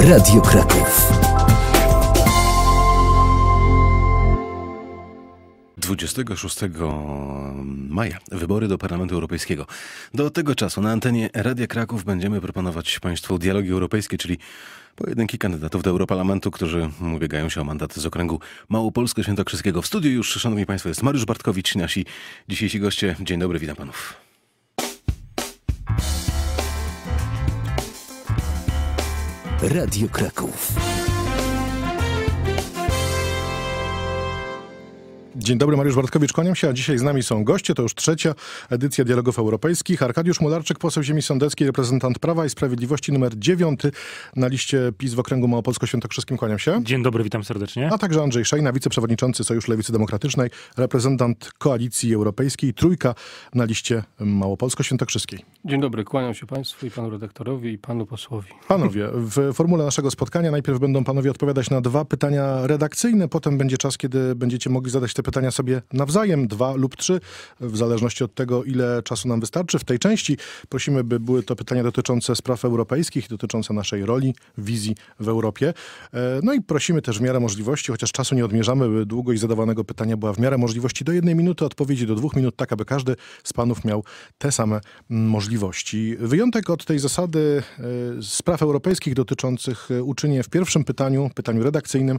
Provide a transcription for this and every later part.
Radio Kraków. 26 maja wybory do Parlamentu Europejskiego. Do tego czasu na antenie Radia Kraków będziemy proponować Państwu dialogi europejskie, czyli pojedynki kandydatów do Europarlamentu, którzy ubiegają się o mandat z okręgu Małopolsko-Świętokrzyskiego. W studiu już, szanowni Państwo, jest Mariusz Bartkowicz, nasi dzisiejsi goście. Dzień dobry, witam Panów. Radio Kraków. Dzień dobry, Mariusz Bartkowicz, kłaniam się, a dzisiaj z nami są goście. To już trzecia edycja Dialogów Europejskich. Arkadiusz Mularczyk, poseł ziemi sądeckiej, reprezentant Prawa i Sprawiedliwości, numer dziewiąty na liście PiS w okręgu Małopolsko-Świętokrzyskim. Kłaniam się. Dzień dobry, witam serdecznie. A także Andrzej Szajna, wiceprzewodniczący Sojuszu Lewicy Demokratycznej, reprezentant Koalicji Europejskiej, trójka na liście Małopolsko-Świętokrzyskiej. Dzień dobry, kłaniam się Państwu i Panu redaktorowi i Panu posłowi. Panowie, w formule naszego spotkania najpierw będą Panowie odpowiadać na dwa pytania redakcyjne, potem będzie czas, kiedy będziecie mogli zadać te pytania pytania sobie nawzajem, dwa lub trzy, w zależności od tego, ile czasu nam wystarczy. W tej części prosimy, by były to pytania dotyczące spraw europejskich, dotyczące naszej roli, wizji w Europie. E, no i prosimy też w miarę możliwości, chociaż czasu nie odmierzamy, by długość zadawanego pytania była w miarę możliwości do jednej minuty, odpowiedzi do dwóch minut, tak aby każdy z panów miał te same mm, możliwości. Wyjątek od tej zasady e, spraw europejskich dotyczących e, uczynię w pierwszym pytaniu, pytaniu redakcyjnym,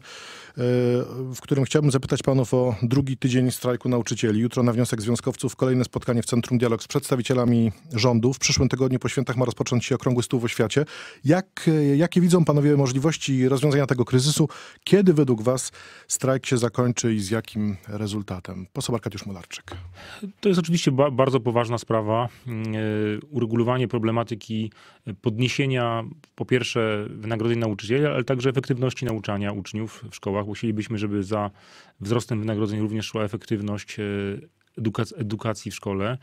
w którym chciałbym zapytać panów o drugą drugi tydzień strajku nauczycieli. Jutro na wniosek związkowców kolejne spotkanie w Centrum Dialog z przedstawicielami rządu. W przyszłym tygodniu po świętach ma rozpocząć się okrągły stół w oświacie. Jak, jakie widzą panowie możliwości rozwiązania tego kryzysu? Kiedy według was strajk się zakończy i z jakim rezultatem? Poseł Arkadiusz Molarczyk. To jest oczywiście ba bardzo poważna sprawa. Mm, e, uregulowanie problematyki podniesienia po pierwsze wynagrodzeń nauczycieli, ale także efektywności nauczania uczniów w szkołach. Musielibyśmy, żeby za wzrostem wynagrodzeń również szła efektywność e, edukacji w szkole.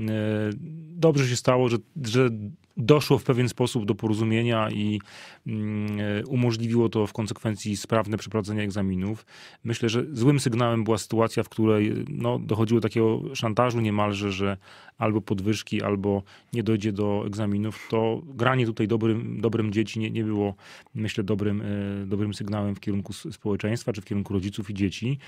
E, dobrze się stało, że, że doszło w pewien sposób do porozumienia i mm, e, umożliwiło to w konsekwencji sprawne przeprowadzenie egzaminów. Myślę, że złym sygnałem była sytuacja, w której e, no, dochodziło do takiego szantażu niemalże, że albo podwyżki, albo nie dojdzie do egzaminów. To granie tutaj dobrym, dobrym dzieci nie, nie było, myślę, dobrym, e, dobrym sygnałem w kierunku społeczeństwa, czy w kierunku rodziców i dzieci.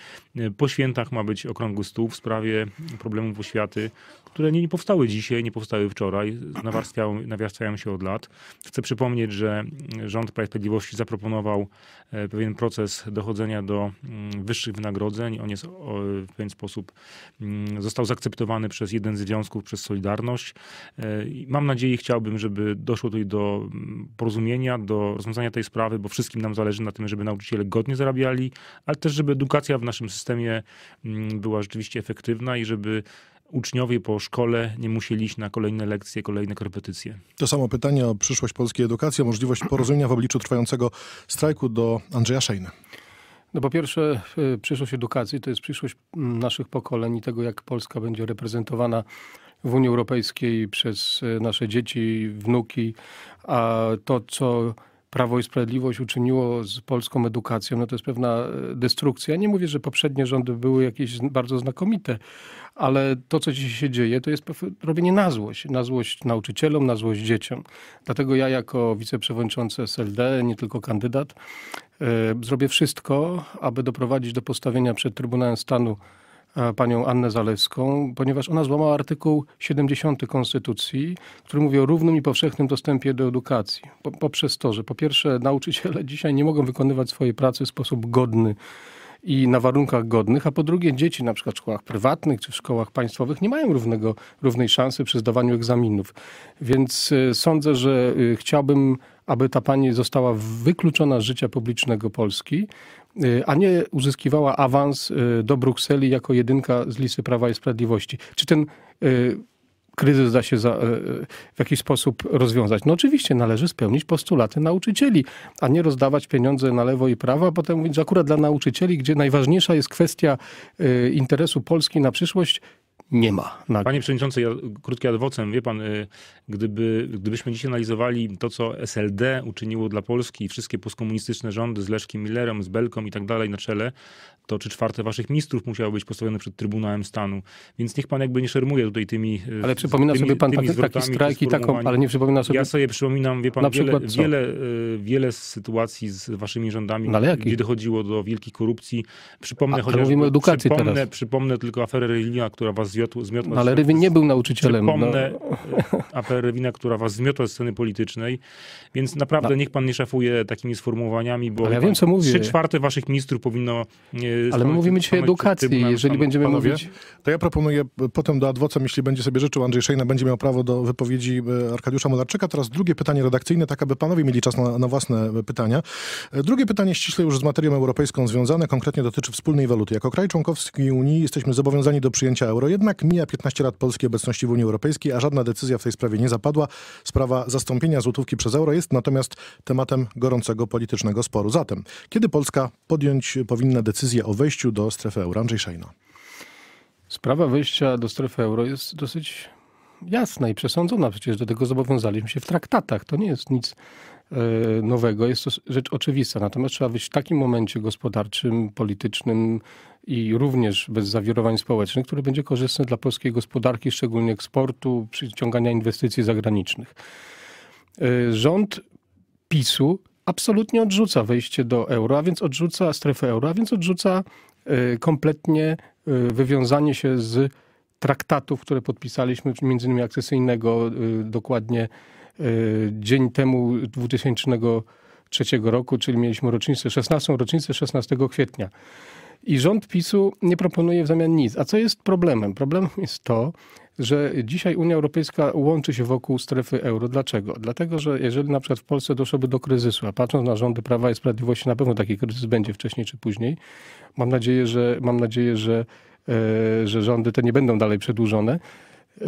Po świętach ma być okrągły stół w sprawie problemów oświaty, które nie, nie powstały dzisiaj, nie powstały wczoraj. Nawarstwiają, nawiastają się od lat. Chcę przypomnieć, że rząd Prawa i Sprawiedliwości zaproponował e, pewien proces dochodzenia do mm, wyższych wynagrodzeń. On jest w pewien sposób mm, został zaakceptowany przez jeden z związków, przez Solidarność. E, mam nadzieję, chciałbym, żeby doszło tutaj do mm, porozumienia, do rozwiązania tej sprawy, bo wszystkim nam zależy na tym, żeby nauczyciele godnie zarabiali, ale też, żeby edukacja w naszym systemie była rzeczywiście efektywna i żeby uczniowie po szkole nie musieli iść na kolejne lekcje, kolejne korepetycje. To samo pytanie o przyszłość polskiej edukacji, o możliwość porozumienia w obliczu trwającego strajku do Andrzeja Szejny. No po pierwsze, e, przyszłość edukacji to jest przyszłość mm, naszych pokoleń i tego, jak Polska będzie reprezentowana w Unii Europejskiej przez e, nasze dzieci, wnuki, a to, co Prawo i Sprawiedliwość uczyniło z polską edukacją, no to jest pewna e, destrukcja. Ja nie mówię, że poprzednie rządy były jakieś bardzo znakomite, ale to, co dzisiaj się dzieje, to jest robienie na złość. Na złość nauczycielom, na złość dzieciom. Dlatego ja jako wiceprzewodniczący SLD, nie tylko kandydat, yy, zrobię wszystko, aby doprowadzić do postawienia przed Trybunałem Stanu E, panią Annę Zalewską, ponieważ ona złamała artykuł 70 Konstytucji, który mówi o równym i powszechnym dostępie do edukacji. poprzez to, że po pierwsze nauczyciele dzisiaj nie mogą wykonywać swojej pracy w sposób godny i na warunkach godnych, a po drugie dzieci na przykład w szkołach prywatnych czy w szkołach państwowych nie mają równego, równej szansy przy zdawaniu egzaminów. Więc e, sądzę, że e, chciałbym, aby ta pani została wykluczona z życia publicznego Polski, Y, a nie uzyskiwała awans y, do Brukseli jako jedynka z listy Prawa i Sprawiedliwości. Czy ten y, kryzys da się za, w jakiś sposób rozwiązać. No oczywiście należy spełnić postulaty nauczycieli, a nie rozdawać pieniądze na lewo i prawo, a potem mówić, że akurat dla nauczycieli, gdzie najważniejsza jest kwestia interesu Polski na przyszłość, nie ma. Na... Panie Przewodniczący, ja krótki adwocem. Wie Pan, y, gdyby, gdybyśmy dzisiaj analizowali to, co SLD uczyniło dla Polski, wszystkie postkomunistyczne rządy z Leszkiem Millerem, z Belką i tak dalej na czele, to czy czwarte waszych ministrów musiało być postawione przed Trybunałem Stanu. Więc niech pan jakby nie szermuje tutaj tymi e, Ale przypomina tymi, sobie pan tymi taki strajk i taką, ale nie przypomina sobie... Ja sobie przypominam, wie pan, na wiele, wiele, e, wiele sytuacji z waszymi rządami, no gdzie dochodziło do wielkiej korupcji. Przypomnę A, Mówimy o edukacji przypomnę, teraz. Przypomnę tylko aferę Rewina, która was zmiotła... zmiotła no, ale Rewin nie był nauczycielem. No. Przypomnę no. aferę Rewina, która was zmiotła z sceny politycznej. Więc naprawdę no. niech pan nie szafuje takimi sformułowaniami, bo... Ale ja wiem, co mówię. Trzy czwarte waszych ministrów powinno... Nie, Y, Ale my mówimy dzisiaj o edukacji, tym, jeżeli będziemy panowie, mówić... To ja proponuję potem do adwocem, jeśli będzie sobie życzył Andrzej Szejna, będzie miał prawo do wypowiedzi y, Arkadiusza Molarczyka. Teraz drugie pytanie redakcyjne, tak aby panowie mieli czas na, na własne y, pytania. Drugie pytanie ściśle już z materią europejską związane, konkretnie dotyczy wspólnej waluty. Jako kraj członkowski Unii jesteśmy zobowiązani do przyjęcia euro, jednak mija 15 lat polskiej obecności w Unii Europejskiej, a żadna decyzja w tej sprawie nie zapadła. Sprawa zastąpienia złotówki przez euro jest natomiast tematem gorącego politycznego sporu. Zatem, kiedy Polska podjąć powinna decyzję o wejściu do strefy euro. Andrzej Szajna. Sprawa wejścia do strefy euro jest dosyć jasna i przesądzona. Przecież do tego zobowiązaliśmy się w traktatach. To nie jest nic e, nowego. Jest to rzecz oczywista. Natomiast trzeba być w takim momencie gospodarczym, politycznym i również bez zawirowań społecznych, który będzie korzystny dla polskiej gospodarki, szczególnie eksportu, przyciągania inwestycji zagranicznych. E, rząd PiSu absolutnie odrzuca wejście do euro, a więc odrzuca strefę euro, a więc odrzuca e, kompletnie e, wywiązanie się z traktatów, które podpisaliśmy, między innymi akcesyjnego e, dokładnie dzień temu 2003 roku, czyli mieliśmy rocznicę, 16 rocznicę 16 kwietnia. I rząd PiSu nie proponuje w zamian nic. A co jest problemem? Problemem jest to, że dzisiaj Unia Europejska łączy się wokół strefy euro. Dlaczego? Dlatego, że jeżeli na przykład w Polsce doszłoby do kryzysu, a patrząc na rządy Prawa i Sprawiedliwości, na pewno taki kryzys będzie wcześniej czy później, mam nadzieję, że, mam nadzieję, że, e, że rządy te nie będą dalej przedłużone, e,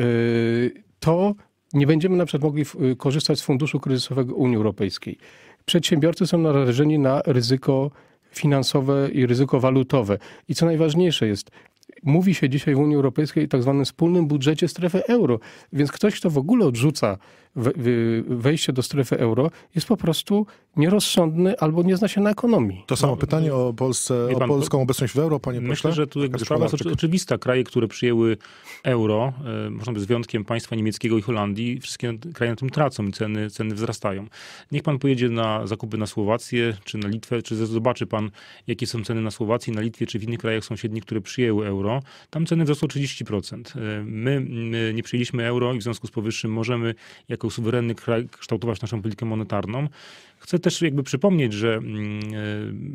to nie będziemy na przykład mogli e, korzystać z funduszu kryzysowego Unii Europejskiej. Przedsiębiorcy są narażeni na ryzyko finansowe i ryzyko walutowe. I co najważniejsze jest, mówi się dzisiaj w Unii Europejskiej o tak zwanym wspólnym budżecie strefy euro. Więc ktoś, kto w ogóle odrzuca wejście do strefy euro jest po prostu nierozsądny albo nie zna się na ekonomii. To samo no, pytanie no. o Polsce, o polską obecność w euro, panie Myślę, pośle? że tu sprawa jest oczywista. Kraje, które przyjęły euro, e, można by z wyjątkiem państwa niemieckiego i Holandii, wszystkie kraje na tym tracą i ceny, ceny wzrastają. Niech pan pojedzie na zakupy na Słowację czy na Litwę, czy zobaczy pan, jakie są ceny na Słowacji, na Litwie, czy w innych krajach sąsiednich, które przyjęły euro. Tam ceny wzrosły 30%. E, my, my nie przyjęliśmy euro i w związku z powyższym możemy jak jako suwerenny kraj kształtować naszą politykę monetarną. Chcę też jakby przypomnieć, że mm,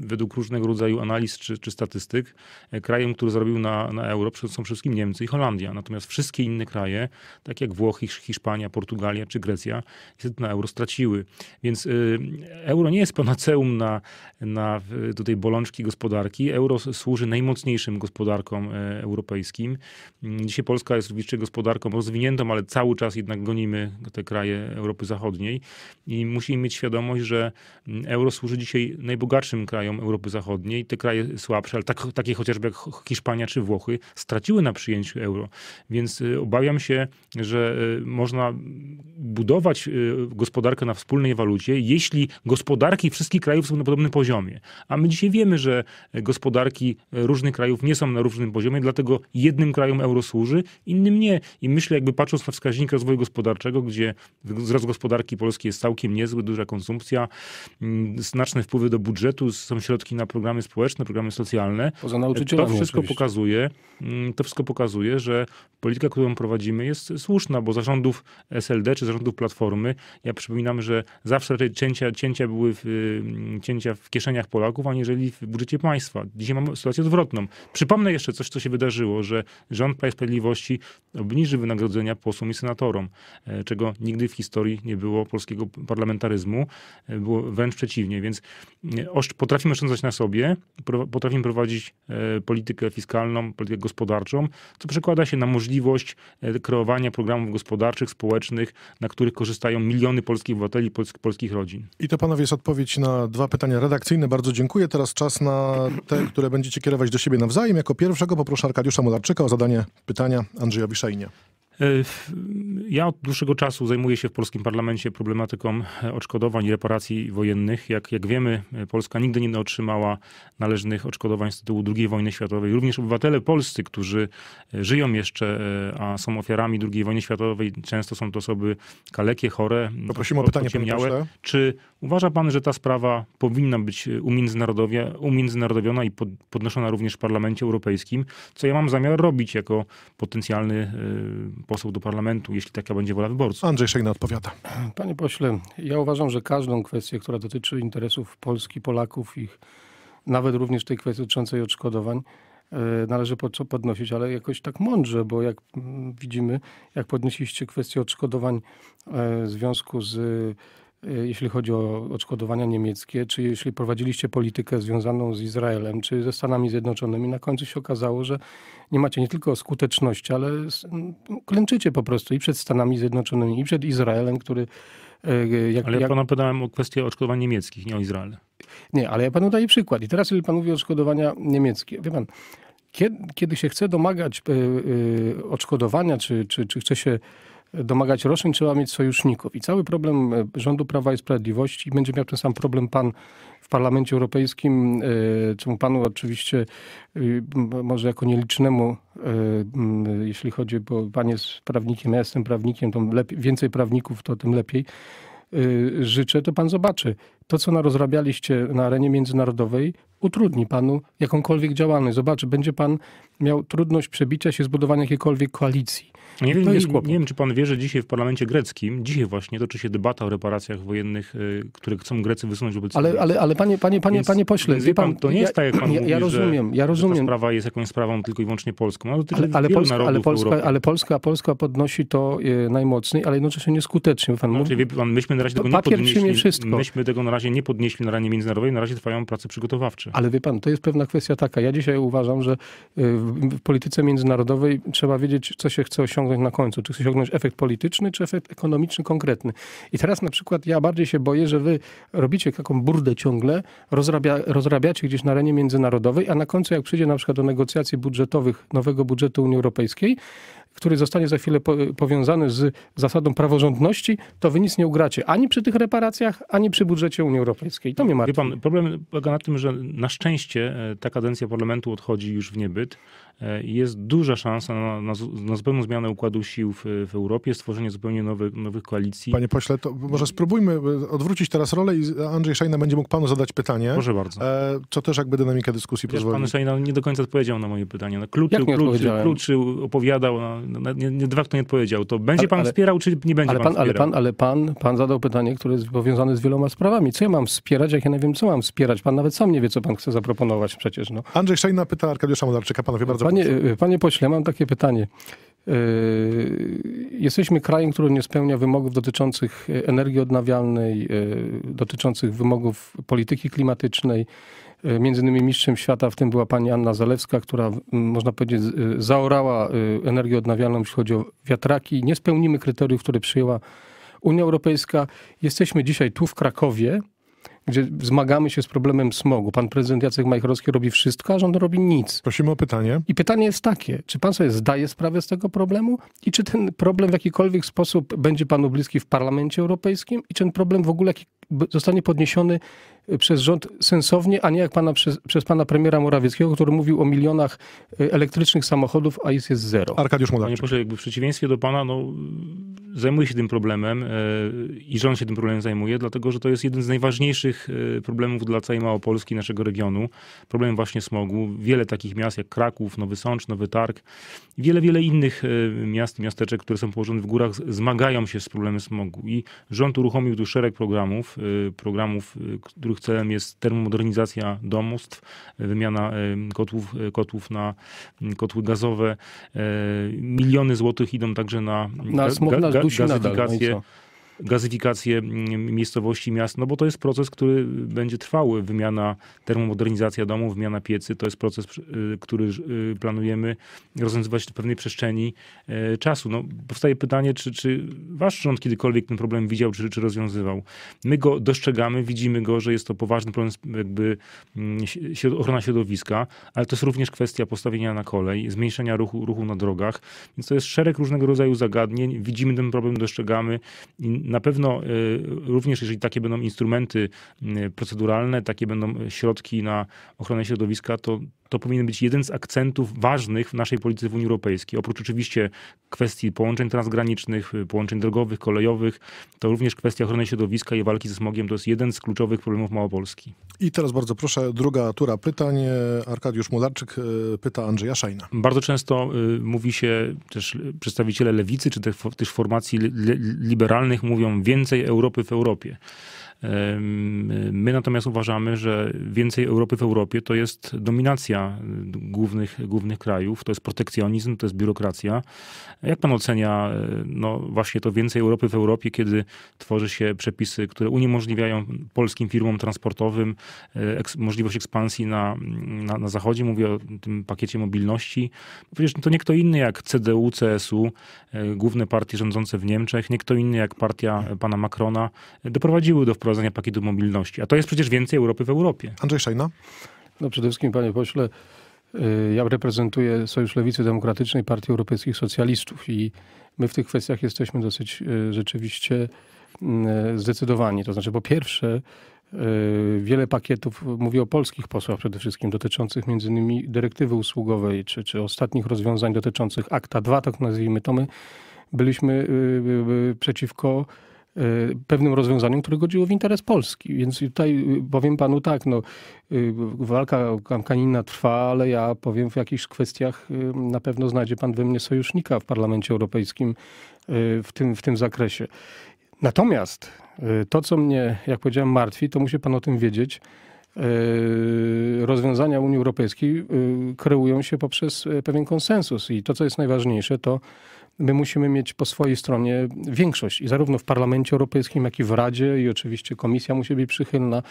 e, według różnego rodzaju analiz czy, czy statystyk, e, krajem, który zarobił na, na euro są wszystkim Niemcy i Holandia. Natomiast wszystkie inne kraje, takie jak Włochy, Hiszpania, Portugalia czy Grecja, niestety na euro straciły. Więc y, euro nie jest panaceum na, na tutaj bolączki gospodarki. Euro służy najmocniejszym gospodarkom e, europejskim. Dzisiaj Polska jest oczywiście gospodarką rozwiniętą, ale cały czas jednak gonimy te kraje kraje Europy Zachodniej i musimy mieć świadomość, że mm, euro służy dzisiaj najbogatszym krajom Europy Zachodniej. Te kraje słabsze, ale tak, takie chociażby jak Hiszpania czy Włochy, straciły na przyjęciu euro. Więc y, obawiam się, że y, można budować y, gospodarkę na wspólnej walucie, jeśli gospodarki wszystkich krajów są na podobnym poziomie. A my dzisiaj wiemy, że gospodarki różnych krajów nie są na różnym poziomie, dlatego jednym krajom euro służy, innym nie. I myślę, jakby patrząc na wskaźnik rozwoju gospodarczego, gdzie Wzrost gospodarki polskiej jest całkiem niezły, duża konsumpcja, mm, znaczne wpływy do budżetu, są środki na programy społeczne, programy socjalne. Poza nauczycielami to wszystko oczywiście. pokazuje, mm, To wszystko pokazuje, że polityka, którą prowadzimy jest słuszna, bo zarządów SLD czy zarządów Platformy, ja przypominam, że zawsze te cięcia, cięcia były w, mm, cięcia w kieszeniach Polaków, aniżeli w budżecie państwa. Dzisiaj mamy sytuację odwrotną. Przypomnę jeszcze coś, co się wydarzyło, że rząd Prawa i Sprawiedliwości obniży wynagrodzenia posłom i senatorom, e, czego nigdy nigdy w historii nie było polskiego parlamentaryzmu. E, było wręcz przeciwnie, więc e, potrafimy oszczędzać na sobie, potrafimy prowadzić e, politykę fiskalną, politykę gospodarczą, co przekłada się na możliwość kreowania programów gospodarczych, społecznych, na których korzystają miliony polskich obywateli, polskich rodzin. I to, panowie, jest odpowiedź na dwa pytania redakcyjne. Bardzo dziękuję. Teraz czas na te, które będziecie kierować do siebie nawzajem. Jako pierwszego poproszę Arkadiusza Molarczyka o zadanie pytania Andrzejowi Szejnie. Ja od dłuższego czasu zajmuję się w polskim parlamencie problematyką e, odszkodowań i reparacji wojennych. Jak, jak wiemy, e, Polska nigdy nie otrzymała należnych odszkodowań z tytułu II wojny światowej. Również obywatele polscy, którzy e, żyją jeszcze, a są ofiarami II wojny światowej, często są to osoby kalekie, chore, Poprosimy o pytanie, panie Czy uważa pan, że ta sprawa powinna być umiędzynarodowiona i pod, podnoszona również w parlamencie europejskim, co ja mam zamiar robić jako potencjalny poseł do parlamentu, jeśli i będzie wola wyborców. Andrzej Szegna odpowiada. Panie pośle, ja uważam, że każdą kwestię, która dotyczy interesów Polski, Polaków, ich nawet również tej kwestii dotyczącej odszkodowań, e, należy podnosić, ale jakoś tak mądrze, bo jak mm, widzimy, jak podnieśliście kwestię odszkodowań e, w związku z Y, jeśli chodzi o odszkodowania niemieckie, czy jeśli prowadziliście politykę związaną z Izraelem, czy ze Stanami Zjednoczonymi, na końcu się okazało, że nie macie nie tylko skuteczności, ale klęczycie po prostu i przed Stanami Zjednoczonymi, i przed Izraelem, który e, jak, ale ja pana pytałem o kwestię odszkodowań niemieckich, nie o Izrael. Nie, ale ja panu daję przykład. I teraz, jeżeli pan mówi o odszkodowania niemieckie, wie pan, kiedy, kiedy się chce domagać e, e, odszkodowania, czy, czy, czy chce się domagać roszczeń, trzeba mieć sojuszników. I cały problem e, rządu Prawa i Sprawiedliwości, i będzie miał ten sam problem pan w Parlamencie Europejskim, e, czemu panu oczywiście, e, może jako nielicznemu, jeśli chodzi, bo pan jest prawnikiem, ja jestem prawnikiem, to lepiej, więcej prawników, to tym lepiej życzę, to pan zobaczy. To, co narozrabialiście na arenie międzynarodowej, utrudni panu jakąkolwiek działalność. Zobaczy, będzie pan miał trudność przebicia się, zbudowania jakiejkolwiek koalicji. Nie wiem, jest no nie wiem, czy pan wie, że dzisiaj w parlamencie greckim, dzisiaj właśnie toczy się debata o reparacjach wojennych, y, które chcą Grecy wysunąć wobec Ale, ale, ale panie, panie, panie, więc, panie pośle, wie pan, to nie jest tak, jak pan ja, mówi, ja rozumiem, że, ja rozumiem. Że ta sprawa jest jakąś sprawą tylko i wyłącznie polską. ale, ale, Polska, ale, Polska, ale Polska, Polska podnosi to y, najmocniej, ale jednocześnie nieskutecznie. Pan znaczy, wie pan, myśmy na razie tego nie podnieśli. Wszystko. Myśmy tego na razie nie podnieśli na międzynarodowej, na razie trwają prace przygotowawcze. Ale wie pan, to jest pewna kwestia taka. Ja dzisiaj uważam, że y, w polityce międzynarodowej trzeba wiedzieć, co się chce osiągnąć osiągnąć na końcu? Czy się osiągnąć efekt polityczny, czy efekt ekonomiczny konkretny? I teraz na przykład ja bardziej się boję, że wy robicie taką burdę ciągle, rozrabia, rozrabiacie gdzieś na arenie międzynarodowej, a na końcu jak przyjdzie na przykład do negocjacji budżetowych nowego budżetu Unii Europejskiej, który zostanie za chwilę powiązany z zasadą praworządności, to wy nic nie ugracie ani przy tych reparacjach, ani przy budżecie Unii Europejskiej. To mnie martwi. Wie pan, problem polega na tym, że na szczęście e, ta kadencja parlamentu odchodzi już w niebyt. E, jest duża szansa na, na, na zupełną zmianę układu sił w, w Europie, stworzenie zupełnie nowych, nowych koalicji. Panie pośle, to może spróbujmy e, odwrócić teraz rolę i e, Andrzej Szajna będzie mógł panu zadać pytanie. Proszę bardzo. Co też jakby dynamika dyskusji Wiesz, pozwoli. Pan Szajna nie do końca odpowiedział na moje pytanie. Kluczy, kluczył, kluczył, kluczył, opowiadał, no, nie, nie, dwa nie odpowiedział. To będzie ale, pan ale, wspierał, czy nie będzie ale pan, pan wspierał? Ale pan, ale pan, pan zadał pytanie, które jest powiązane z wieloma sprawami. Co ja mam wspierać, jak ja nie wiem, co mam wspierać? Pan nawet sam nie wie, co pan chce zaproponować przecież. No. Andrzej Szajna pyta Arkadiusza Modarczyka. Panowie, bardzo panie, e, panie pośle, mam takie pytanie. E, jesteśmy krajem, który nie spełnia wymogów dotyczących e, energii odnawialnej, dotyczących wymogów polityki klimatycznej. Między innymi mistrzem świata w tym była pani Anna Zalewska, która można powiedzieć zaorała energię odnawialną, jeśli chodzi o wiatraki. Nie spełnimy kryteriów, które przyjęła Unia Europejska. Jesteśmy dzisiaj tu w Krakowie gdzie zmagamy się z problemem smogu. Pan prezydent Jacek Majchrowski robi wszystko, a rząd robi nic. Prosimy o pytanie. I pytanie jest takie, czy pan sobie zdaje sprawę z tego problemu i czy ten problem w jakikolwiek sposób będzie panu bliski w Parlamencie Europejskim i czy ten problem w ogóle zostanie podniesiony y, przez rząd sensownie, a nie jak pana, przez, przez, pana premiera Morawieckiego, który mówił o milionach y, elektrycznych samochodów, a jest, jest zero. Arkadiusz Modarczyk. Panie pośle, jakby w przeciwieństwie do pana, no, zajmuje się tym problemem e, i rząd się tym problemem zajmuje, dlatego że to jest jeden z najważniejszych e, problemów dla całej Małopolski, naszego regionu. Problem właśnie smogu. Wiele takich miast jak Kraków, Nowy Sącz, Nowy Targ, wiele, wiele innych e, miast, miasteczek, które są położone w górach, zmagają się z problemem smogu i rząd uruchomił tu szereg programów, Y, programów, y, których celem jest termomodernizacja domostw, wymiana y, kotłów, kotłów na kotły gazowe. Miliony złotych idą także na, na, ga, ga, no gazyfikację gazyfikację mm, miejscowości, miast, no bo to jest proces, który będzie trwały. Wymiana, termomodernizacja domu, wymiana piecy, to jest proces, y, który y, planujemy rozwiązywać w pewnej przestrzeni y, czasu. No, powstaje pytanie, czy, czy wasz rząd kiedykolwiek ten problem widział, czy, czy rozwiązywał? My go dostrzegamy, widzimy go, że jest to poważny problem, jakby mm, ochrona środowiska, ale to jest również kwestia postawienia na kolej, zmniejszenia ruchu, ruchu na drogach, więc to jest szereg różnego rodzaju zagadnień. Widzimy ten problem, dostrzegamy i na pewno y, również, jeżeli takie będą instrumenty y, proceduralne, takie będą y, środki na ochronę środowiska, to to powinien być jeden z akcentów ważnych w naszej polityce w Unii Europejskiej. Oprócz oczywiście kwestii połączeń transgranicznych, y, połączeń drogowych, kolejowych, to również kwestia ochrony środowiska i walki ze smogiem to jest jeden z kluczowych problemów Małopolski. I teraz bardzo proszę, druga tura pytań. E, Arkadiusz Mularczyk e, pyta Andrzeja Szajna. Bardzo często y, mówi się, też y, przedstawiciele lewicy, czy też formacji liberalnych mówią więcej Europy w Europie. My natomiast uważamy, że więcej Europy w Europie to jest dominacja głównych, głównych krajów, to jest protekcjonizm, to jest biurokracja. Jak pan ocenia e, no, właśnie to więcej Europy w Europie, kiedy tworzy się przepisy, które uniemożliwiają polskim firmom transportowym e, eks możliwość ekspansji na, na, na zachodzie? Mówię o tym pakiecie mobilności. Przecież to nie kto inny jak CDU, CSU, e, główne partie rządzące w Niemczech, nie kto inny jak partia pana Macrona doprowadziły do wprowadzenia wprowadzenia pakietu mobilności. A to jest przecież więcej Europy w Europie. Andrzej Szajna? No przede wszystkim, panie pośle, y, ja reprezentuję Sojusz Lewicy Demokratycznej Partii Europejskich Socjalistów i my w tych kwestiach jesteśmy dosyć y, rzeczywiście y, zdecydowani. To znaczy, po pierwsze, wiele pakietów, mówię o polskich posłach przede wszystkim, dotyczących między innymi dyrektywy usługowej, czy, czy ostatnich rozwiązań dotyczących akta 2, tak nazwijmy to my, byliśmy przeciwko Y, pewnym rozwiązaniem, które godziło w interes Polski. Więc tutaj y, powiem panu tak, no, y, walka kanina trwa, ale ja powiem w jakichś kwestiach na pewno znajdzie pan we mnie sojusznika w Parlamencie Europejskim w tym, w tym zakresie. Natomiast to, co mnie, jak powiedziałem, martwi, to musi pan o tym wiedzieć, rozwiązania Unii Europejskiej kreują się poprzez pewien konsensus i to, co jest najważniejsze, to my musimy mieć po swojej stronie większość i zarówno w Parlamencie Europejskim, jak i w Radzie i oczywiście Komisja musi być przychylna.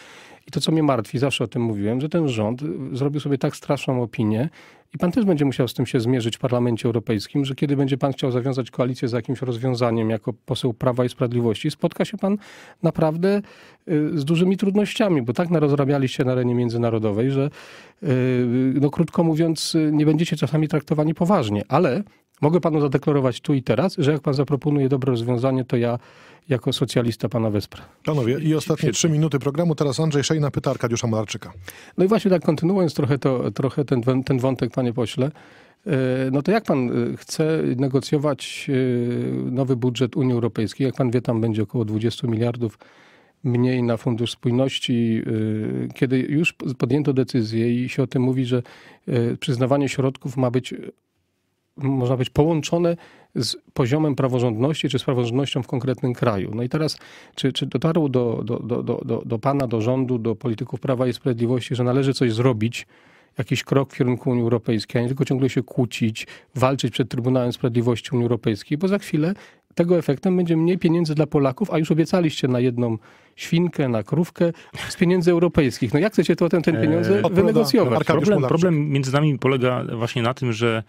I to, co mnie martwi, zawsze o tym mówiłem, że ten rząd zrobił sobie tak straszną opinię i pan też będzie musiał z tym się zmierzyć w Parlamencie Europejskim, że kiedy będzie pan chciał zawiązać koalicję z jakimś rozwiązaniem jako poseł Prawa i Sprawiedliwości, spotka się pan naprawdę y, z dużymi trudnościami, bo tak narozrabialiście na arenie międzynarodowej, że y, no krótko mówiąc nie będziecie czasami traktowani poważnie, ale Mogę panu zadeklarować tu i teraz, że jak pan zaproponuje dobre rozwiązanie, to ja jako socjalista pana wesprę. Panowie, i ostatnie trzy minuty programu. Teraz Andrzej Szejna pyta Arkadiusza Malarczyka. No i właśnie tak kontynuując trochę, to, trochę ten, ten wątek, panie pośle, e, no to jak pan e, chce negocjować e, nowy budżet Unii Europejskiej? Jak pan wie, tam będzie około 20 miliardów mniej na Fundusz Spójności, kiedy już podjęto decyzję i się o tym mówi, że przyznawanie środków ma być można być połączone z poziomem praworządności czy z praworządnością w konkretnym kraju. No i teraz, czy, czy dotarło do, do, do, do, do pana, do rządu, do polityków Prawa i Sprawiedliwości, że należy coś zrobić, jakiś krok w kierunku Unii Europejskiej, a nie tylko ciągle się kłócić, walczyć przed Trybunałem Sprawiedliwości Unii Europejskiej, bo za chwilę tego efektem będzie mniej pieniędzy dla Polaków, a już obiecaliście na jedną świnkę, na krówkę z pieniędzy europejskich. No jak chcecie to ten, ten pieniądze eee, wynegocjować? Problem, problem między nami polega właśnie na tym, że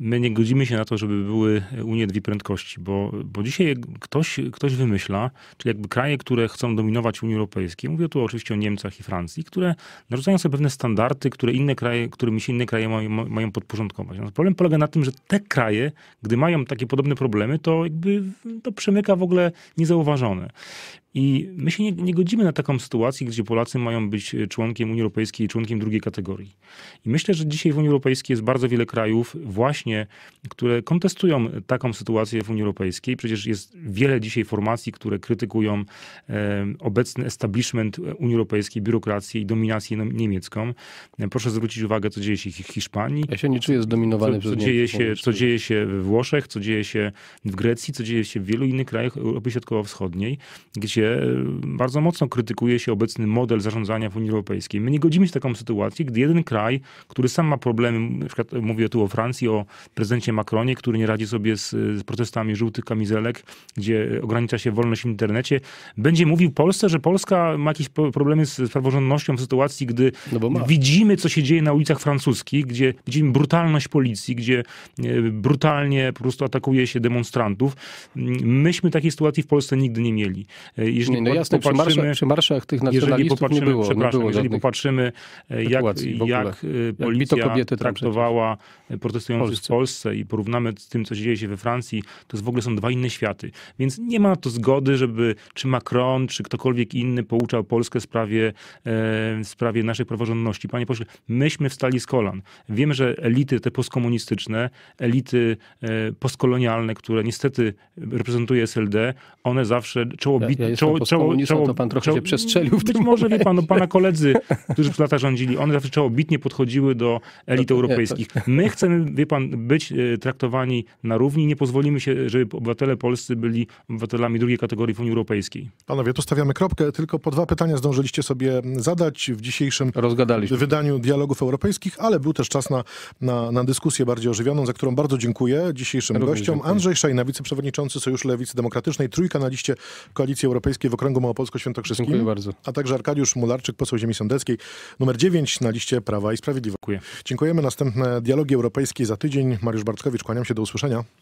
my nie godzimy się na to, żeby były e, Unie dwie prędkości, bo, bo dzisiaj ktoś, ktoś wymyśla, czyli jakby kraje, które chcą dominować Unii Europejskiej, mówię tu oczywiście o Niemcach i Francji, które narzucają sobie pewne standardy, które inne kraje, którymi się inne kraje mają, mają podporządkować. No, problem polega na tym, że te kraje, gdy mają takie podobne problemy, to jakby to przemyka w ogóle niezauważone. I my się nie, nie godzimy na taką sytuację, gdzie Polacy mają być e, członkiem Unii Europejskiej i członkiem drugiej kategorii. I myślę, że dzisiaj w Unii Europejskiej jest bardzo wiele krajów właśnie, które kontestują taką sytuację w Unii Europejskiej. Przecież jest wiele dzisiaj formacji, które krytykują e, obecny establishment e, Unii Europejskiej, biurokrację i dominację niemiecką. E, proszę zwrócić uwagę, co dzieje się w Hiszpanii. Ja się nie czuję zdominowany co, co przez dzieje się, Co dzieje się we Włoszech, co dzieje się w Grecji, co dzieje się w wielu innych krajach Europy Środkowo-Wschodniej, gdzie E, bardzo mocno krytykuje się obecny model zarządzania w Unii Europejskiej. My nie godzimy się taką sytuację, gdy jeden kraj, który sam ma problemy, na przykład mówię tu o Francji, o prezydencie Macronie, który nie radzi sobie z, z protestami żółtych kamizelek, gdzie ogranicza się wolność w internecie, będzie mówił Polsce, że Polska ma jakieś problemy z praworządnością w sytuacji, gdy no widzimy, co się dzieje na ulicach francuskich, gdzie widzimy brutalność policji, gdzie e, brutalnie po prostu atakuje się demonstrantów. Myśmy takiej sytuacji w Polsce nigdy nie mieli. E, jeżeli nie, no jasne, przy marszach, przy marszach tych nacjonalistów nie było, nie było Jeżeli popatrzymy, jak, jak y, policja kobiety traktowała y, protestujących w Polsce i porównamy z tym, co dzieje się we Francji, to w ogóle są dwa inne światy. Więc nie ma to zgody, żeby czy Macron, czy ktokolwiek inny pouczał Polskę w sprawie, e, w sprawie naszej praworządności. Panie pośle, myśmy wstali z kolan. Wiemy, że elity te postkomunistyczne, elity e, postkolonialne, które niestety reprezentuje SLD, one zawsze czołobitne. ja, ja czemu, czemu, czemu, to pan trochę czemu, się przestrzelił w Być może, wie pan, no, pana koledzy, którzy w lata rządzili, one zawsze bitnie podchodziły do elit to, europejskich. Nie, to... My chcemy, wie pan, być e, traktowani na równi. Nie pozwolimy się, żeby obywatele polscy byli obywatelami drugiej kategorii w Unii Europejskiej. Panowie, tu stawiamy kropkę. Tylko po dwa pytania zdążyliście sobie zadać w dzisiejszym wydaniu Dialogów Europejskich, ale był też czas na, na, na dyskusję bardziej ożywioną, za którą bardzo dziękuję dzisiejszym Również gościom. Dziękuję. Andrzej Szajna, wiceprzewodniczący Sojuszu Lewicy Demokratycznej, trójka na liście Koalicji Europejskiej Europejskiej w Okręgu Małopolsko-Świętokrzyskim. Dziękuję bardzo. A także Arkadiusz Mularczyk, poseł ziemi sądeckiej, numer 9 na liście Prawa i Sprawiedliwości. Dziękujemy. Następne Dialogi Europejskie za tydzień. Mariusz Bartkowicz, kłaniam się do usłyszenia.